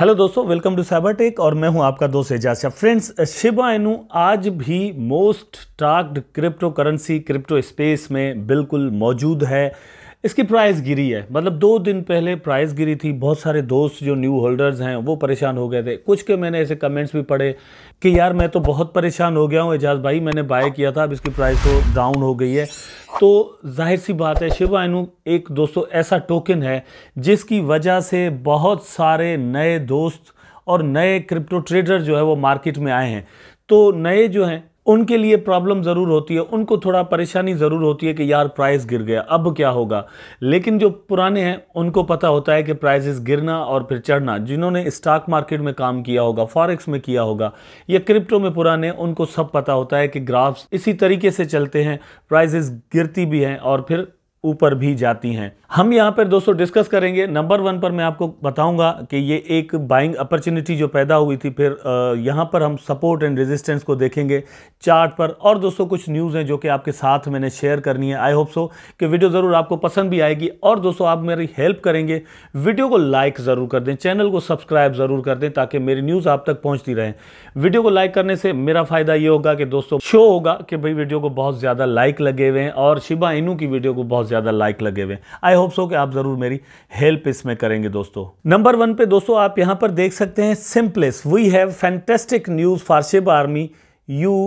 hello दोस्तों welcome to cyber tech और मैं हूं आपका दोस्त Ejaz Shah friends Shiba Inu आज भी most talked cryptocurrency crypto space में बिल्कुल मौजूद है इसकी प्राइस गिरी है मतलब दो दिन पहले प्राइस गिरी थी बहुत सारे दोस्त जो न्यू होल्डर्स हैं वो परेशान हो गए थे कुछ के मैंने ऐसे कमेंट्स भी पढ़े कि यार मैं तो बहुत परेशान हो गया हूँ एजाज भाई मैंने बाय किया था अब इसकी प्राइस तो डाउन हो गई है तो जाहिर सी बात है शिव इनू एक दोस्तों ऐसा टोकन है जिसकी वजह से बहुत सारे नए दोस्त और नए क्रिप्टो ट्रेडर जो है वो मार्केट में आए हैं तो नए जो हैं उनके लिए प्रॉब्लम ज़रूर होती है उनको थोड़ा परेशानी ज़रूर होती है कि यार प्राइस गिर गया अब क्या होगा लेकिन जो पुराने हैं उनको पता होता है कि प्राइजेस गिरना और फिर चढ़ना जिन्होंने स्टॉक मार्केट में काम किया होगा फॉरेक्स में किया होगा या क्रिप्टो में पुराने उनको सब पता होता है कि ग्राफ्स इसी तरीके से चलते हैं प्राइजेस गिरती भी हैं और फिर ऊपर भी जाती हैं हम यहाँ पर दोस्तों डिस्कस करेंगे नंबर वन पर मैं आपको बताऊंगा कि ये एक बाइंग अपॉर्चुनिटी जो पैदा हुई थी फिर यहाँ पर हम सपोर्ट एंड रेजिस्टेंस को देखेंगे चार्ट पर और दोस्तों कुछ न्यूज़ हैं जो कि आपके साथ मैंने शेयर करनी है आई होप सो कि वीडियो ज़रूर आपको पसंद भी आएगी और दोस्तों आप मेरी हेल्प करेंगे वीडियो को लाइक ज़रूर कर दें चैनल को सब्सक्राइब ज़रूर कर दें ताकि मेरी न्यूज़ आप तक पहुँचती रहें वीडियो को लाइक करने से मेरा फ़ायदा ये होगा कि दोस्तों शो होगा कि भाई वीडियो को बहुत ज़्यादा लाइक लगे हुए हैं और शिबा इनू की वीडियो को बहुत ज़्यादा लाइक लगे हुए आई होप सो कि आप ज़रूर मेरी हेल्प इसमें करेंगे दोस्तों नंबर वन पे दोस्तों आप यहाँ पर देख सकते हैं Simplex we have fantastic news for Shib army you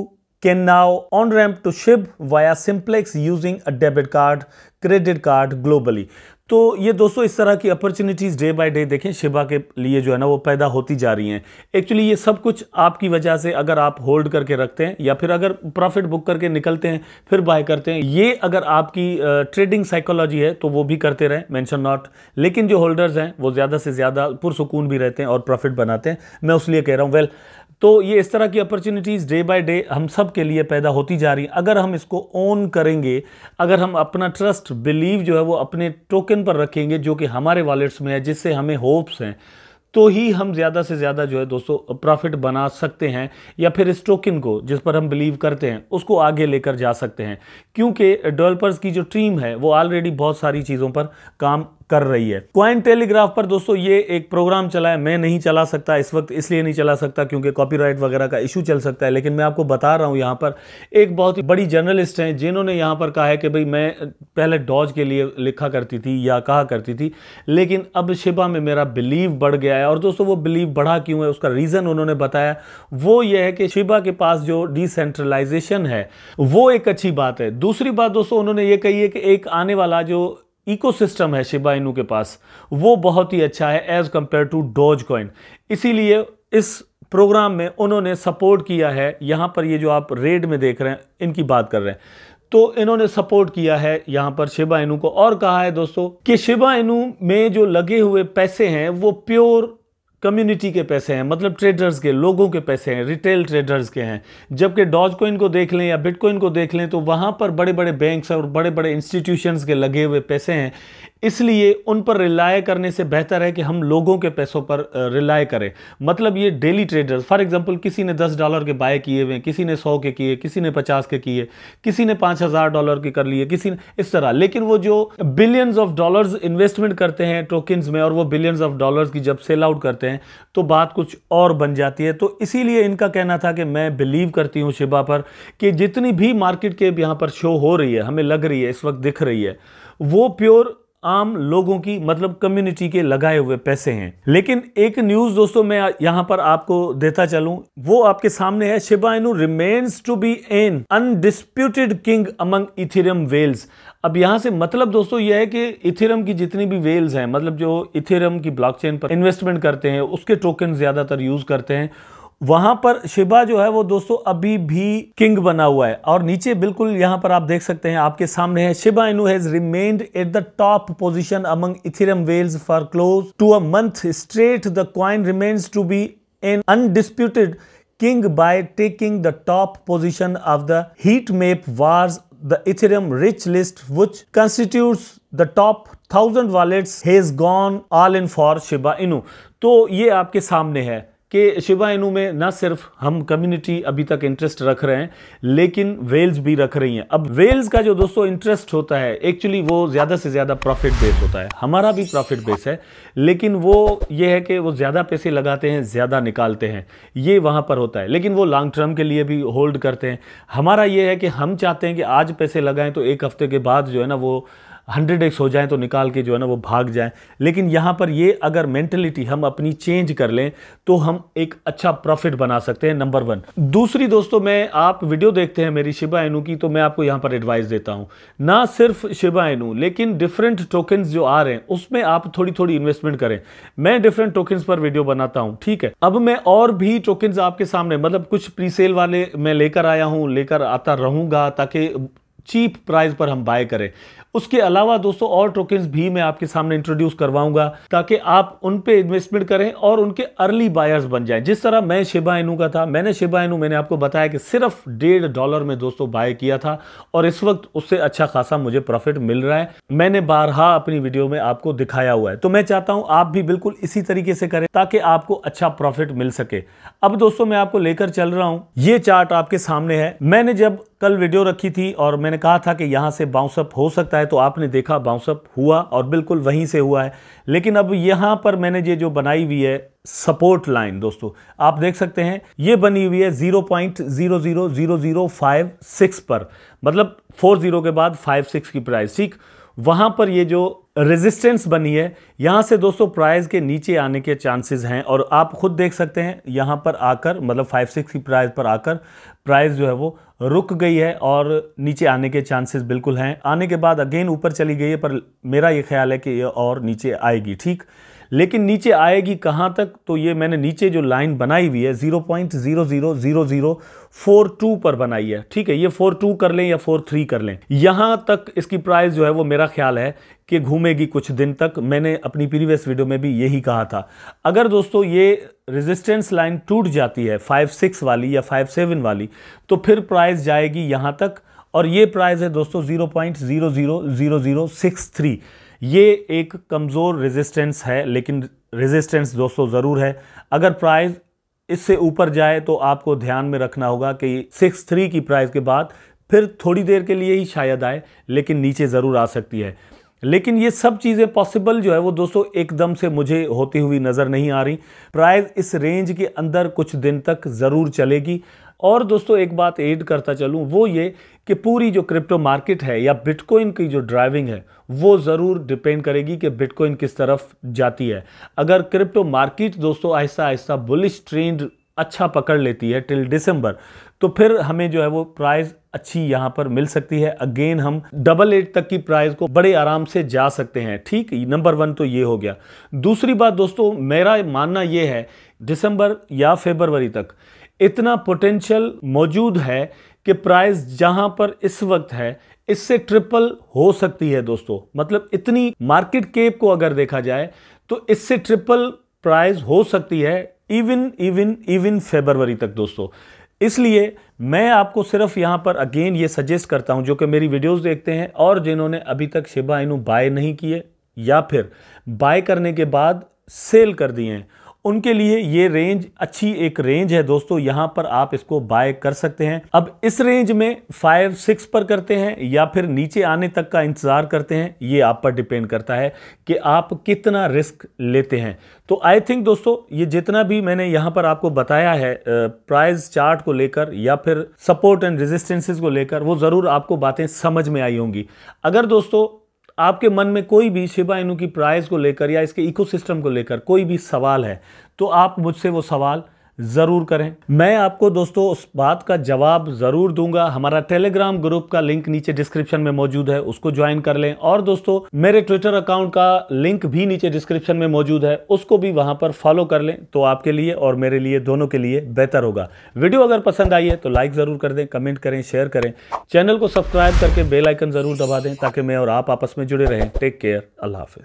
can now on ramp to Shib via Simplex using a debit card credit card globally तो ये दोस्तों इस तरह की अपॉर्चुनिटीज़ डे बाय डे देखें शिबा के लिए जो है ना वो पैदा होती जा रही हैं एक्चुअली ये सब कुछ आपकी वजह से अगर आप होल्ड करके रखते हैं या फिर अगर प्रॉफिट बुक करके निकलते हैं फिर बाय करते हैं ये अगर आपकी ट्रेडिंग साइकोलॉजी है तो वो भी करते रहें मैंशन नॉट लेकिन जो होल्डर्स हैं वो ज़्यादा से ज़्यादा पुरसकून भी रहते हैं और प्रॉफिट बनाते हैं मैं उस कह रहा हूँ वेल well, तो ये इस तरह की अपॉर्चुनिटीज़ डे बाय डे हम सब के लिए पैदा होती जा रही हैं अगर हम इसको ओन करेंगे अगर हम अपना ट्रस्ट बिलीव जो है वो अपने टोकन पर रखेंगे जो कि हमारे वॉलेट्स में है जिससे हमें होप्स हैं तो ही हम ज़्यादा से ज़्यादा जो है दोस्तों प्रॉफिट बना सकते हैं या फिर इस टोकन को जिस पर हम बिलीव करते हैं उसको आगे लेकर जा सकते हैं क्योंकि डेवलपर्स की जो टीम है वो ऑलरेडी बहुत सारी चीज़ों पर काम कर रही है क्वाइन टेलीग्राफ पर दोस्तों ये एक प्रोग्राम चला है मैं नहीं चला सकता इस वक्त इसलिए नहीं चला सकता क्योंकि कॉपीराइट वगैरह का इशू चल सकता है लेकिन मैं आपको बता रहा हूँ यहाँ पर एक बहुत ही बड़ी जर्नलिस्ट हैं जिन्होंने यहाँ पर कहा है कि भाई मैं पहले डॉज के लिए लिखा करती थी या कहा करती थी लेकिन अब शिबा में मेरा बिलीव बढ़ गया है और दोस्तों वो बिलीव बढ़ा क्यों है उसका रीज़न उन्होंने बताया वो ये है कि शिबा के पास जो डिसेंट्रलाइजेशन है वो एक अच्छी बात है दूसरी बात दोस्तों उन्होंने ये कही है कि एक आने वाला जो इकोसिस्टम है शिबा इनू के पास वो बहुत ही अच्छा है as compared to Dogecoin इसीलिए इस प्रोग्राम में उन्होंने सपोर्ट किया है यहाँ पर ये जो आप रेड में देख रहे हैं इनकी बात कर रहे हैं तो इन्होंने सपोर्ट किया है यहाँ पर शिबा इनू को और कहा है दोस्तों कि शिबा इनू में जो लगे हुए पैसे हैं वो प्योर कम्युनिटी के पैसे हैं मतलब ट्रेडर्स के लोगों के पैसे हैं रिटेल ट्रेडर्स के हैं जबकि डॉज कोइन को देख लें या बिटकॉइन को देख लें तो वहाँ पर बड़े बड़े बैंक्स और बड़े बड़े इंस्टीट्यूशंस के लगे हुए पैसे हैं इसलिए उन पर रिलाय करने से बेहतर है कि हम लोगों के पैसों पर रिलाय करें मतलब ये डेली ट्रेडर्स फॉर एग्जांपल किसी ने दस डॉलर के बाय किए हुए किसी ने सौ के किए किसी ने पचास के किए किसी ने पाँच हज़ार डॉलर के कर लिए किसी ने इस तरह लेकिन वो जो बिलियंस ऑफ डॉलर्स इन्वेस्टमेंट करते हैं टोकन्स में और वो बिलियंस ऑफ डॉलर की जब सेल आउट करते हैं तो बात कुछ और बन जाती है तो इसीलिए इनका कहना था कि मैं बिलीव करती हूँ शिबा पर कि जितनी भी मार्केट के यहाँ पर शो हो रही है हमें लग रही है इस वक्त दिख रही है वो प्योर आम लोगों की मतलब कम्युनिटी के लगाए हुए पैसे हैं लेकिन एक न्यूज दोस्तों मैं यहाँ पर आपको देता चलूं वो आपके सामने है Shiba Inu remains to be an undisputed king among Ethereum whales अब यहां से मतलब दोस्तों यह है कि इथिरम की जितनी भी वेल्स हैं मतलब जो इथिरम की ब्लॉकचेन पर इन्वेस्टमेंट करते हैं उसके टोकन ज्यादातर यूज करते हैं वहां पर शिबा जो है वो दोस्तों अभी भी किंग बना हुआ है और नीचे बिल्कुल यहां पर आप देख सकते हैं आपके सामने है Shiba Inu has remained at the top position among Ethereum whales for close to a month straight the coin remains to be an undisputed king by taking the top position of the heat map wars the Ethereum rich list which constitute the top thousand wallets has gone all in for Shiba Inu तो ये आपके सामने है कि शिवा इनू में ना सिर्फ हम कम्युनिटी अभी तक इंटरेस्ट रख रहे हैं लेकिन वेल्स भी रख रही हैं अब वेल्स का जो दोस्तों इंटरेस्ट होता है एक्चुअली वो ज़्यादा से ज़्यादा प्रॉफिट बेस होता है हमारा भी प्रॉफिट बेस है लेकिन वो ये है कि वो ज़्यादा पैसे लगाते हैं ज़्यादा निकालते हैं ये वहाँ पर होता है लेकिन वो लॉन्ग टर्म के लिए भी होल्ड करते हैं हमारा ये है कि हम चाहते हैं कि आज पैसे लगाएं तो एक हफ्ते के बाद जो है ना वो हंड्रेड एक्स हो जाए तो निकाल के जो है ना वो भाग जाएं लेकिन यहाँ पर ये अगर मेंटेलिटी हम अपनी चेंज कर लें तो हम एक अच्छा प्रॉफिट बना सकते हैं नंबर वन दूसरी दोस्तों मैं आप वीडियो देखते हैं मेरी शिबा एनू की तो मैं आपको यहाँ पर एडवाइस देता हूँ ना सिर्फ शिबा एनू लेकिन डिफरेंट टोकन जो आ रहे हैं उसमें आप थोड़ी थोड़ी इन्वेस्टमेंट करें मैं डिफरेंट टोकन पर वीडियो बनाता हूँ ठीक है अब मैं और भी टोकन आपके सामने मतलब कुछ प्री सेल वाले मैं लेकर आया हूँ लेकर आता रहूँगा ताकि चीप प्राइस पर हम बाय करें उसके अलावा दोस्तों और टोकन्स भी मैं आपके सामने इंट्रोड्यूस करवाऊंगा ताकि आप उन इन्वेस्टमेंट करें और उनके अर्ली बायर्स बन जाएं जिस तरह मैं शिबा एनू का था मैंने शिबा एनू मैंने आपको बताया कि सिर्फ डेढ़ डॉलर में दोस्तों बाय किया था और इस वक्त उससे अच्छा खासा मुझे प्रॉफिट मिल रहा है मैंने बारहा अपनी वीडियो में आपको दिखाया हुआ है तो मैं चाहता हूं आप भी बिल्कुल इसी तरीके से करें ताकि आपको अच्छा प्रॉफिट मिल सके अब दोस्तों मैं आपको लेकर चल रहा हूं ये चार्ट आपके सामने है मैंने जब कल वीडियो रखी थी और मैंने कहा था कि यहां से बाउंसअप हो सकता है है तो आपने देखा बाउंसअप हुआ और बिल्कुल वहीं से हुआ है लेकिन अब यहाँ पर मैंने ये जो बनाई हुई है सपोर्ट लाइन दोस्तों आप देख सकते हैं ये बनी हुई है zero zero zero zero zero point five six पर मतलब फोर जीरो के बाद फाइव सिक्स की प्राइस ठीक वहाँ पर ये जो रेजिस्टेंस बनी है यहाँ से दोस्तों प्राइस के नीचे आने के चांसेस हैं और आप खुद देख सकते हैं यहाँ पर आकर मतलब फाइव सिक्स की प्राइस पर आकर प्राइस जो है वो रुक गई है और नीचे आने के चांसेस बिल्कुल हैं आने के बाद अगेन ऊपर चली गई है पर मेरा ये ख्याल है कि ये और नीचे आएगी ठीक लेकिन नीचे आएगी कहाँ तक तो ये मैंने नीचे जो लाइन बनाई हुई है zero point zero zero zero zero four two पर बनाई है ठीक है ये फोर टू कर लें या फोर थ्री कर लें यहाँ तक इसकी प्राइस जो है वो मेरा ख्याल है कि घूमेगी कुछ दिन तक मैंने अपनी प्रीवियस वीडियो में भी यही कहा था अगर दोस्तों ये रेजिस्टेंस लाइन टूट जाती है फाइव सिक्स वाली या फाइव सेवन वाली तो फिर प्राइस जाएगी यहाँ तक और ये प्राइस है दोस्तों zero point zero zero zero zero six three ये एक कमज़ोर रेजिस्टेंस है लेकिन रेजिस्टेंस दोस्तों ज़रूर है अगर प्राइस इससे ऊपर जाए तो आपको ध्यान में रखना होगा कि सिक्स थ्री की प्राइस के बाद फिर थोड़ी देर के लिए ही शायद आए लेकिन नीचे ज़रूर आ सकती है लेकिन ये सब चीज़ें पॉसिबल जो है वो दोस्तों एकदम से मुझे होती हुई नज़र नहीं आ रही प्राइस इस रेंज के अंदर कुछ दिन तक ज़रूर चलेगी और दोस्तों एक बात ऐड करता चलूँ वो ये कि पूरी जो क्रिप्टो मार्केट है या बिटकॉइन की जो ड्राइविंग है वो ज़रूर डिपेंड करेगी कि बिटकॉइन किस तरफ जाती है अगर क्रिप्टो मार्केट दोस्तों आहिस्ता ऐसा बुलिश ट्रेंड अच्छा पकड़ लेती है टिल दिसंबर तो फिर हमें जो है वो प्राइस अच्छी यहाँ पर मिल सकती है अगेन हम डबल एट तक की प्राइस को बड़े आराम से जा सकते हैं ठीक नंबर वन तो ये हो गया दूसरी बात दोस्तों मेरा मानना ये है दिसंबर या फेबरवरी तक इतना पोटेंशियल मौजूद है कि प्राइस जहां पर इस वक्त है इससे ट्रिपल हो सकती है दोस्तों मतलब इतनी मार्केट केप को अगर देखा जाए तो इससे ट्रिपल प्राइस हो सकती है इवन इवन इवन फेबरवरी तक दोस्तों इसलिए मैं आपको सिर्फ यहां पर अगेन ये सजेस्ट करता हूं जो कि मेरी वीडियोस देखते हैं और जिन्होंने अभी तक शिबा इनू बाय नहीं किए या फिर बाय करने के बाद सेल कर दिए हैं उनके लिए ये रेंज अच्छी एक रेंज है दोस्तों यहां पर आप इसको बाय कर सकते हैं अब इस रेंज में फाइव सिक्स पर करते हैं या फिर नीचे आने तक का इंतज़ार करते हैं ये आप पर डिपेंड करता है कि आप कितना रिस्क लेते हैं तो आई थिंक दोस्तों ये जितना भी मैंने यहाँ पर आपको बताया है प्राइस चार्ट को लेकर या फिर सपोर्ट एंड रेजिस्टेंसेस को लेकर वो ज़रूर आपको बातें समझ में आई होंगी अगर दोस्तों आपके मन में कोई भी शिबा इनू की प्राइस को लेकर या इसके इकोसिस्टम को लेकर कोई भी सवाल है तो आप मुझसे वो सवाल ज़रूर करें मैं आपको दोस्तों उस बात का जवाब ज़रूर दूंगा हमारा टेलीग्राम ग्रुप का लिंक नीचे डिस्क्रिप्शन में मौजूद है उसको ज्वाइन कर लें और दोस्तों मेरे ट्विटर अकाउंट का लिंक भी नीचे डिस्क्रिप्शन में मौजूद है उसको भी वहां पर फॉलो कर लें तो आपके लिए और मेरे लिए दोनों के लिए बेहतर होगा वीडियो अगर पसंद आई है तो लाइक ज़रूर कर दें कमेंट करें शेयर करें चैनल को सब्सक्राइब करके बेलाइकन ज़रूर दबा दें ताकि मैं और आप आपस में जुड़े रहें टेक केयर अल्लाह हाफिज़